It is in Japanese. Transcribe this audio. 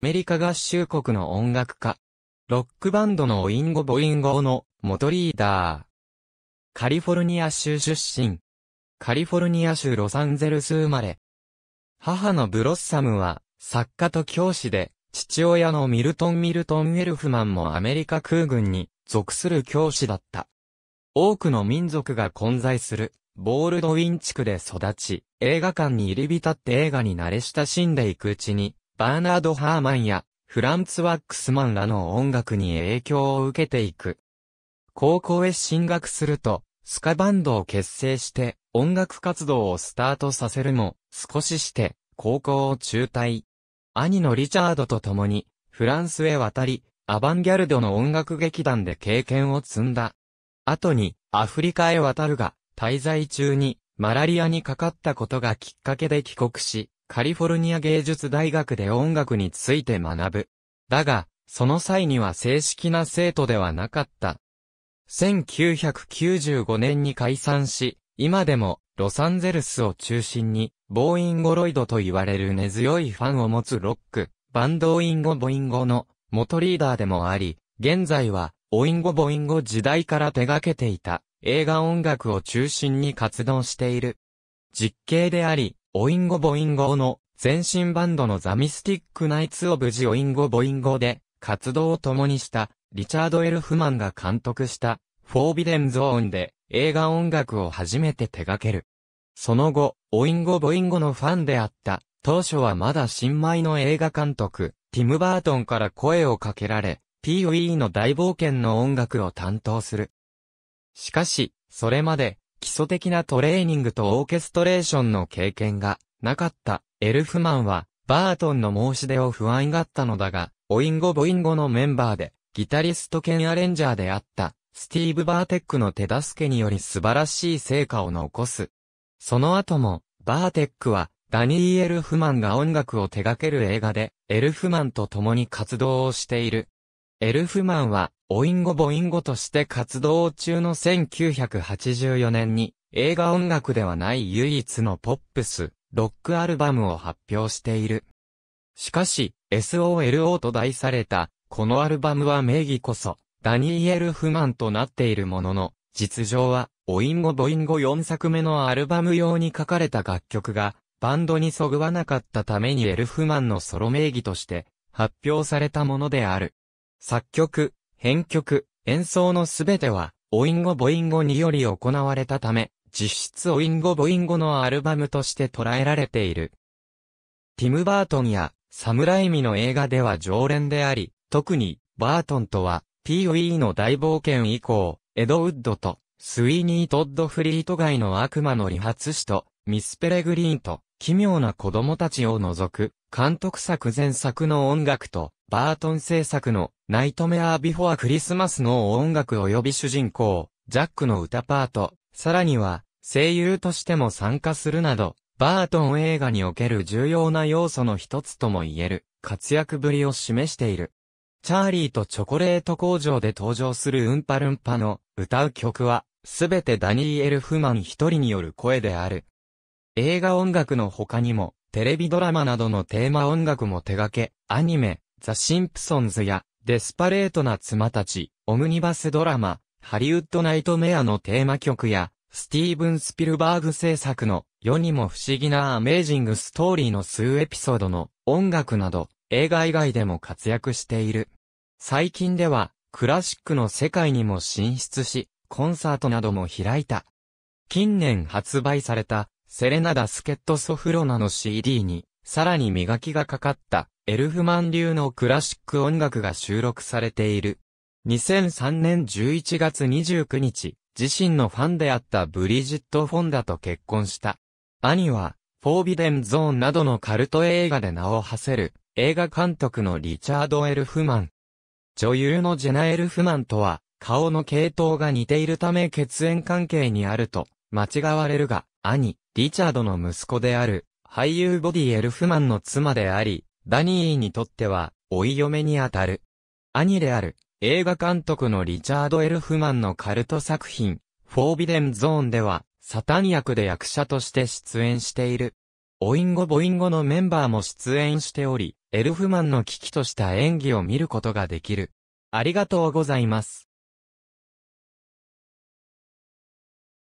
アメリカ合衆国の音楽家。ロックバンドのオインゴ・ボインゴの元リーダー。カリフォルニア州出身。カリフォルニア州ロサンゼルス生まれ。母のブロッサムは作家と教師で、父親のミルトン・ミルトン・ウェルフマンもアメリカ空軍に属する教師だった。多くの民族が混在するボールドウィン地区で育ち、映画館に入り浸って映画に慣れ親しんでいくうちに、バーナード・ハーマンやフランツ・ワックスマンらの音楽に影響を受けていく。高校へ進学すると、スカバンドを結成して音楽活動をスタートさせるも、少しして高校を中退。兄のリチャードと共にフランスへ渡り、アバンギャルドの音楽劇団で経験を積んだ。後にアフリカへ渡るが、滞在中にマラリアにかかったことがきっかけで帰国し、カリフォルニア芸術大学で音楽について学ぶ。だが、その際には正式な生徒ではなかった。1995年に解散し、今でもロサンゼルスを中心に、ボーインゴロイドと言われる根強いファンを持つロック、バンドインゴボインゴの元リーダーでもあり、現在はオインゴボインゴ時代から手掛けていた映画音楽を中心に活動している。実刑であり、オインゴボインゴの前身バンドのザ・ミスティック・ナイツ・オブ・ジ・オインゴボインゴで活動を共にしたリチャード・エルフマンが監督したフォービデン・ゾーンで映画音楽を初めて手掛ける。その後、オインゴ・ボインゴのファンであった当初はまだ新米の映画監督、ティム・バートンから声をかけられ、P.O.E. の大冒険の音楽を担当する。しかし、それまで、基礎的なトレーニングとオーケストレーションの経験がなかったエルフマンは、バートンの申し出を不安がったのだが、オインゴ・ボインゴのメンバーで、ギタリスト兼アレンジャーであった、スティーブ・バーテックの手助けにより素晴らしい成果を残す。その後も、バーテックは、ダニー・エルフマンが音楽を手掛ける映画で、エルフマンと共に活動をしている。エルフマンは、オインゴ・ボインゴとして活動中の1984年に、映画音楽ではない唯一のポップス、ロックアルバムを発表している。しかし、SOLO と題された、このアルバムは名義こそ、ダニー・エルフマンとなっているものの、実情は、オインゴ・ボインゴ4作目のアルバム用に書かれた楽曲が、バンドにそぐわなかったためにエルフマンのソロ名義として、発表されたものである。作曲、編曲、演奏のすべては、オインゴ・ボインゴにより行われたため、実質オインゴ・ボインゴのアルバムとして捉えられている。ティム・バートンや、サムライミの映画では常連であり、特に、バートンとは、P.O.E. の大冒険以降、エド・ウッドと、スイニー・トッド・フリート街の悪魔の理髪師と、ミス・ペレグリーンと、奇妙な子供たちを除く、監督作前作の音楽と、バートン制作のナイトメアービフォアクリスマスの音楽及び主人公、ジャックの歌パート、さらには、声優としても参加するなど、バートン映画における重要な要素の一つとも言える、活躍ぶりを示している。チャーリーとチョコレート工場で登場するウンパルンパの歌う曲は、すべてダニー・エルフマン一人による声である。映画音楽の他にも、テレビドラマなどのテーマ音楽も手掛け、アニメ、ザ・シンプソンズや、デスパレートな妻たち、オムニバスドラマ、ハリウッドナイトメアのテーマ曲や、スティーブン・スピルバーグ制作の世にも不思議なアメージングストーリーの数エピソードの音楽など映画以外でも活躍している。最近ではクラシックの世界にも進出し、コンサートなども開いた。近年発売されたセレナダ・スケット・ソフロナの CD にさらに磨きがかかったエルフマン流のクラシック音楽が収録されている。2003年11月29日、自身のファンであったブリジット・フォンダと結婚した。兄は、フォービデン・ゾーンなどのカルト映画で名を馳せる、映画監督のリチャード・エルフマン。女優のジェナ・エルフマンとは、顔の系統が似ているため血縁関係にあると、間違われるが、兄、リチャードの息子である、俳優ボディ・エルフマンの妻であり、ダニーにとっては、追い嫁にあたる。兄である、映画監督のリチャード・エルフマンのカルト作品、フォービデン・ゾーンでは、サタン役で役者として出演している。オインゴ・ボインゴのメンバーも出演しており、エルフマンの危機とした演技を見ることができる。ありがとうございます。